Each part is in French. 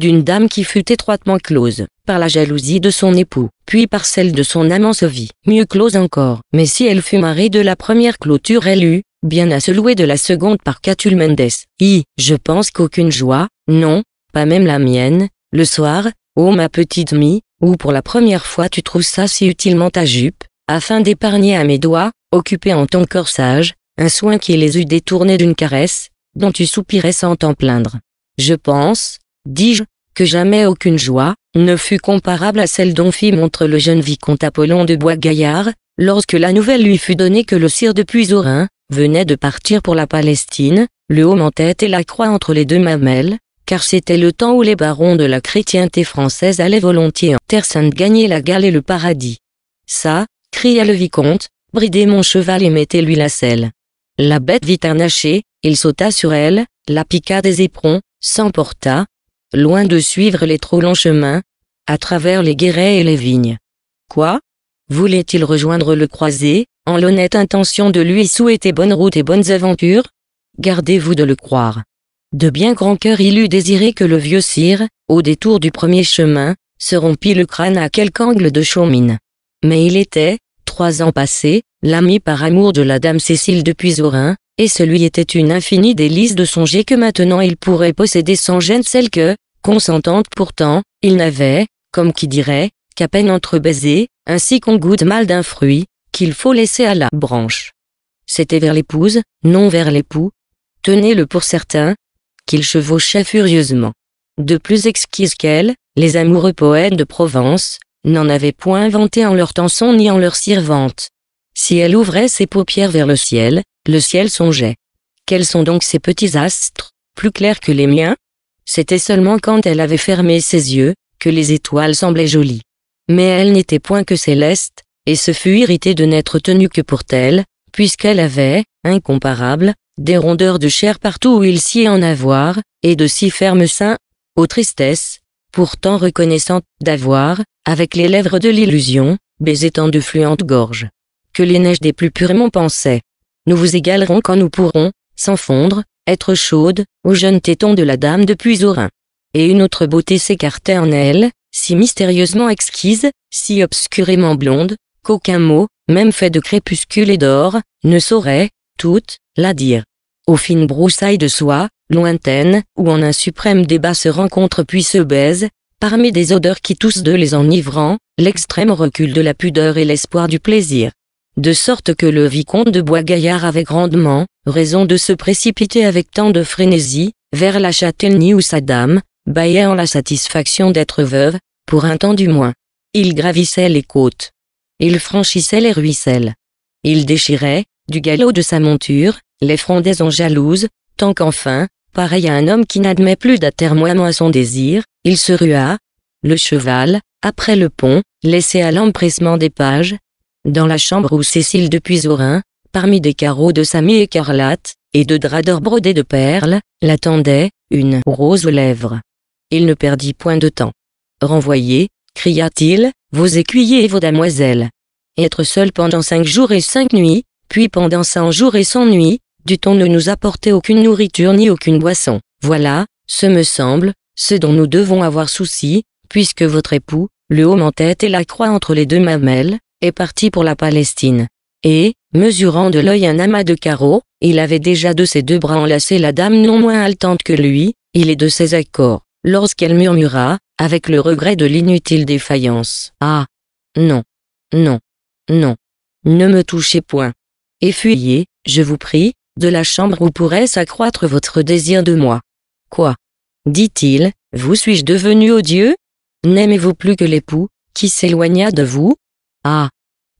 d'une dame qui fut étroitement close, par la jalousie de son époux, puis par celle de son amant Sovie, mieux close encore. Mais si elle fut mariée de la première clôture elle eut, bien à se louer de la seconde par Catul Mendes. I, je pense qu'aucune joie, non, pas même la mienne, le soir, ô ma petite mie, où pour la première fois tu ça si utilement ta jupe, afin d'épargner à mes doigts, occupés en ton corsage, un soin qui les eût détournés d'une caresse, dont tu soupirais sans t'en plaindre. Je pense, dis-je, que jamais aucune joie, ne fut comparable à celle dont fit montre le jeune vicomte Apollon de bois lorsque la nouvelle lui fut donnée que le sire de Puisorin, venait de partir pour la Palestine, le haut en tête et la croix entre les deux mamelles, car c'était le temps où les barons de la chrétienté française allaient volontiers en Terre Sainte gagner la gale et le paradis. Ça, cria le vicomte, bridez mon cheval et mettez-lui la selle. La bête vit un haché, il sauta sur elle, la piqua des éperons, s'emporta, loin de suivre les trop longs chemins, à travers les guérets et les vignes. Quoi Voulait-il rejoindre le croisé, en l'honnête intention de lui souhaiter bonne route et bonnes aventures Gardez-vous de le croire. De bien grand cœur il eût désiré que le vieux sire, au détour du premier chemin, se rompît le crâne à quelque angle de chaumine. Mais il était, trois ans passés, l'ami par amour de la dame Cécile de Zorin, et celui était une infinie délice de songer que maintenant il pourrait posséder sans gêne celle que, consentante pourtant, il n'avait, comme qui dirait, qu'à peine entre ainsi qu'on goûte mal d'un fruit, qu'il faut laisser à la branche. C'était vers l'épouse, non vers l'époux. Tenez-le pour certain, qu'il chevauchait furieusement. De plus exquise qu'elle, les amoureux poètes de Provence, n'en avaient point inventé en leur tanson ni en leur sirvante. Si elle ouvrait ses paupières vers le ciel, le ciel songeait. Quels sont donc ces petits astres, plus clairs que les miens C'était seulement quand elle avait fermé ses yeux, que les étoiles semblaient jolies. Mais elle n'était point que céleste, et se fut irritée de n'être tenue que pour telle, puisqu'elle avait, incomparable, des rondeurs de chair partout où il s'y est en avoir, et de si fermes seins, aux tristesses, pourtant reconnaissante d'avoir, avec les lèvres de l'illusion, baisé tant de fluentes gorges que les neiges des plus purément pensaient… Nous vous égalerons quand nous pourrons, sans fondre, être chaudes, aux jeunes tétons de la dame de au Et une autre beauté s'écartait en elle, si mystérieusement exquise, si obscurément blonde, qu'aucun mot, même fait de crépuscule et d'or, ne saurait, toute, la dire. Aux fines broussailles de soie, lointaines, où en un suprême débat se rencontrent puis se baisent, parmi des odeurs qui tous deux les enivrant, l'extrême recul de la pudeur et l'espoir du plaisir de sorte que le vicomte de Boisgaillard avait grandement raison de se précipiter avec tant de frénésie vers la châtellenie où sa dame baillait en la satisfaction d'être veuve, pour un temps du moins. Il gravissait les côtes. Il franchissait les ruisselles. Il déchirait, du galop de sa monture, les frondaisons jalouses, tant qu'enfin, pareil à un homme qui n'admet plus d'attermoiement à son désir, il se rua, le cheval, après le pont, laissé à l'empressement des pages, dans la chambre où Cécile de Puisorin, parmi des carreaux de samis écarlate, et de draps d'or brodés de perles, l'attendait, une rose aux lèvres. Il ne perdit point de temps. Renvoyez, cria-t-il, vos écuyers et vos damoiselles. Être seul pendant cinq jours et cinq nuits, puis pendant cent jours et cent nuits, dut-on ne nous apporter aucune nourriture ni aucune boisson. Voilà, ce me semble, ce dont nous devons avoir souci, puisque votre époux, le homme en tête et la croix entre les deux mamelles, est parti pour la Palestine. Et, mesurant de l'œil un amas de carreaux, il avait déjà de ses deux bras enlacé la dame non moins haletante que lui, il est de ses accords, lorsqu'elle murmura, avec le regret de l'inutile défaillance. Ah. Non. Non. Non. Ne me touchez point. Et fuyez, je vous prie, de la chambre où pourrait s'accroître votre désir de moi. Quoi dit-il, vous suis-je devenu odieux N'aimez-vous plus que l'époux, qui s'éloigna de vous, ah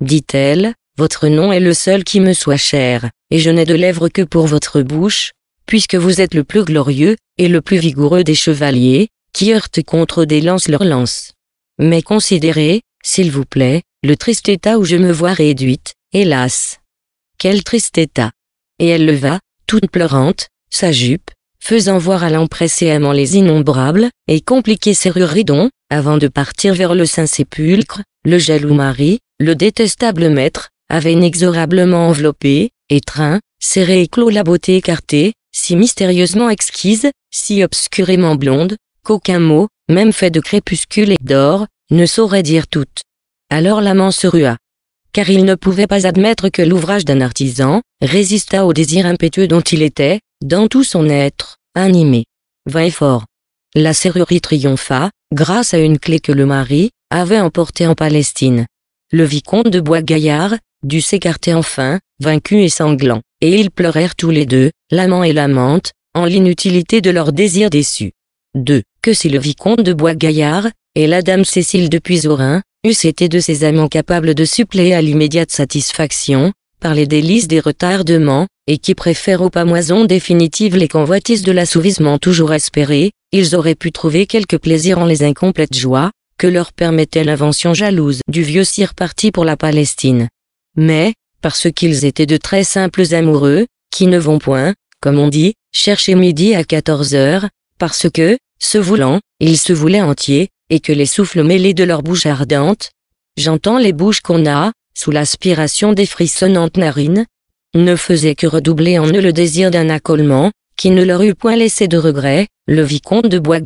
dit-elle, votre nom est le seul qui me soit cher, et je n'ai de lèvres que pour votre bouche, puisque vous êtes le plus glorieux, et le plus vigoureux des chevaliers, qui heurtent contre des lances leurs lances. Mais considérez, s'il vous plaît, le triste état où je me vois réduite, hélas. Quel triste état. Et elle leva, toute pleurante, sa jupe, faisant voir à l'empressé les innombrables et compliqués serrures dont, avant de partir vers le Saint-Sépulcre, le jaloux mari, le détestable maître, avait inexorablement enveloppé, étreint, serré et clos la beauté écartée, si mystérieusement exquise, si obscurément blonde, qu'aucun mot, même fait de crépuscule et d'or, ne saurait dire toute. Alors l'amant se rua. Car il ne pouvait pas admettre que l'ouvrage d'un artisan résista au désir impétueux dont il était, dans tout son être, animé, Va et fort. La serrurerie triompha, grâce à une clé que le mari avait emportée en Palestine. Le vicomte de bois dut s'écarter enfin, vaincu et sanglant, et ils pleurèrent tous les deux, l'amant et l'amante, en l'inutilité de leur désir déçu. 2. Que si le vicomte de Bois-Gaillard, et la dame Cécile de Puisorin, eussent été de ces amants capables de suppléer à l'immédiate satisfaction, par les délices des retardements, et qui préfèrent aux pamoisons définitives les convoitises de l'assouvissement toujours espéré, ils auraient pu trouver quelque plaisir en les incomplètes joies, que leur permettait l'invention jalouse du vieux sire parti pour la Palestine. Mais, parce qu'ils étaient de très simples amoureux, qui ne vont point, comme on dit, chercher midi à 14 heures, parce que, se voulant, ils se voulaient entiers, et que les souffles mêlés de leurs bouche ardente, j'entends les bouches qu'on a, sous l'aspiration des frissonnantes narines, ne faisait que redoubler en eux le désir d'un accolement, qui ne leur eût point laissé de regret, le vicomte de bois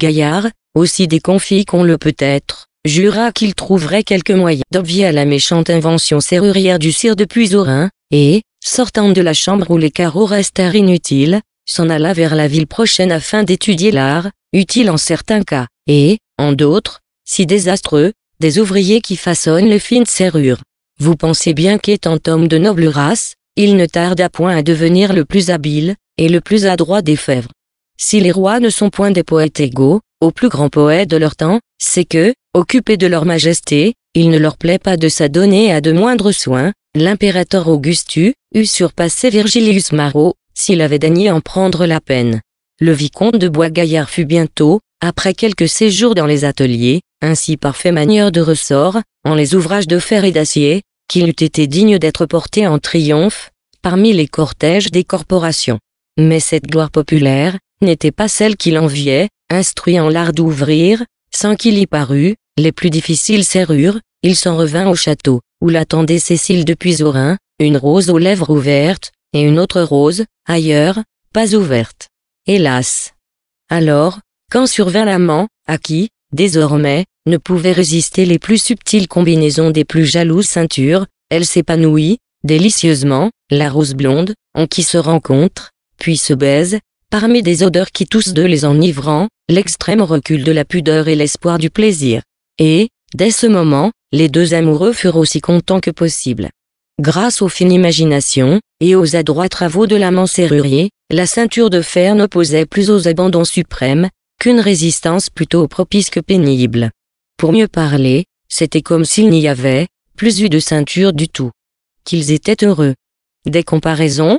aussi déconfit qu'on le peut être, jura qu'il trouverait quelque moyen d'obvier à la méchante invention serrurière du sire de Puisorin, et, sortant de la chambre où les carreaux restèrent inutiles, s'en alla vers la ville prochaine afin d'étudier l'art, utile en certains cas, et, en d'autres, si désastreux, des ouvriers qui façonnent les fines serrures. Vous pensez bien qu'étant homme de noble race, il ne tarda point à devenir le plus habile, et le plus adroit des fèvres. Si les rois ne sont point des poètes égaux, aux plus grands poètes de leur temps, c'est que, occupés de leur majesté, il ne leur plaît pas de s'adonner à de moindres soins, l'impérateur Augustus eût surpassé Virgilius Maro, s'il avait daigné en prendre la peine. Le vicomte de Boisgaillard fut bientôt, après quelques séjours dans les ateliers, ainsi parfait manière de ressort, en les ouvrages de fer et d'acier, qu'il eût été digne d'être porté en triomphe, parmi les cortèges des corporations. Mais cette gloire populaire, n'était pas celle qu'il enviait, instruit en l'art d'ouvrir, sans qu'il y parût, les plus difficiles serrures, il s'en revint au château, où l'attendait Cécile depuis au une rose aux lèvres ouvertes, et une autre rose, ailleurs, pas ouverte. Hélas. Alors, quand survint l'amant, à qui, désormais, ne pouvait résister les plus subtiles combinaisons des plus jalouses ceintures, elle s'épanouit, délicieusement, la rose blonde, en qui se rencontre, puis se baise, parmi des odeurs qui tous deux les enivrant, l'extrême recul de la pudeur et l'espoir du plaisir. Et, dès ce moment, les deux amoureux furent aussi contents que possible. Grâce aux fines imaginations, et aux adroits travaux de l'amant serrurier, la ceinture de fer n'opposait plus aux abandons suprêmes, qu'une résistance plutôt propice que pénible. Pour mieux parler, c'était comme s'il n'y avait plus eu de ceinture du tout. Qu'ils étaient heureux. Des comparaisons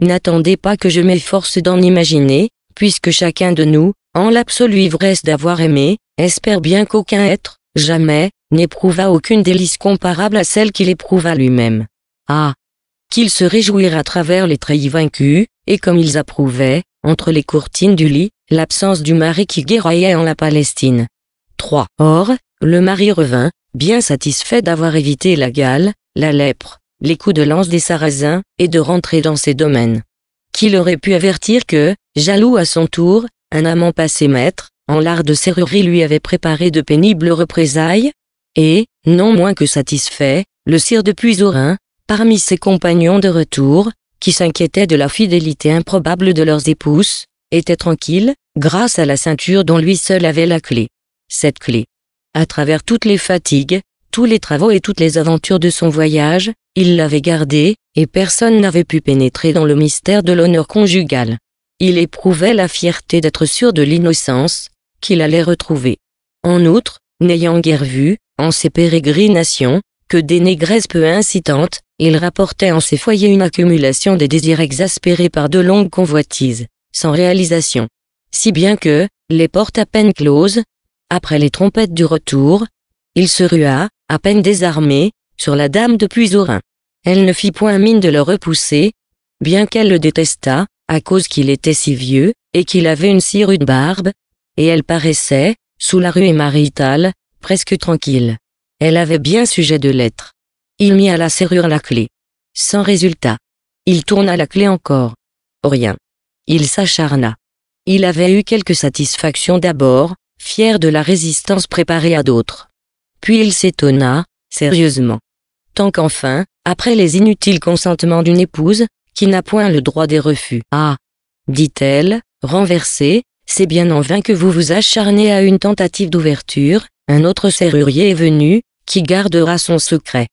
N'attendez pas que je m'efforce d'en imaginer, puisque chacun de nous, en l'absolue ivresse d'avoir aimé, espère bien qu'aucun être, jamais, n'éprouva aucune délice comparable à celle qu'il éprouva lui-même. Ah Qu'ils se réjouirent à travers les treillis vaincus, et comme ils approuvaient, entre les courtines du lit, l'absence du mari qui guerroyait en la Palestine. 3. Or, le mari revint, bien satisfait d'avoir évité la gale, la lèpre, les coups de lance des Sarrasins, et de rentrer dans ses domaines. Qu'il aurait pu avertir que, jaloux à son tour, un amant passé maître, en l'art de serrurerie lui avait préparé de pénibles représailles, et, non moins que satisfait, le sire de Puisorin, parmi ses compagnons de retour, qui s'inquiétaient de la fidélité improbable de leurs épouses, était tranquille, grâce à la ceinture dont lui seul avait la clé. Cette clé. À travers toutes les fatigues, tous les travaux et toutes les aventures de son voyage, il l'avait gardée, et personne n'avait pu pénétrer dans le mystère de l'honneur conjugal. Il éprouvait la fierté d'être sûr de l'innocence, qu'il allait retrouver. En outre, n'ayant guère vu, en ses pérégrinations, que des négresses peu incitantes, il rapportait en ses foyers une accumulation des désirs exaspérés par de longues convoitises sans réalisation. Si bien que, les portes à peine closes, après les trompettes du retour, il se rua, à peine désarmé, sur la dame de Puisorin. Elle ne fit point mine de le repousser, bien qu'elle le détestât, à cause qu'il était si vieux, et qu'il avait une si rude barbe, et elle paraissait, sous la rue maritale, presque tranquille. Elle avait bien sujet de l'être. Il mit à la serrure la clé. Sans résultat. Il tourna la clé encore. Rien. Il s'acharna. Il avait eu quelque satisfaction d'abord, fier de la résistance préparée à d'autres. Puis il s'étonna, sérieusement. Tant qu'enfin, après les inutiles consentements d'une épouse, qui n'a point le droit des refus. Ah dit-elle, renversée, c'est bien en vain que vous vous acharnez à une tentative d'ouverture, un autre serrurier est venu, qui gardera son secret.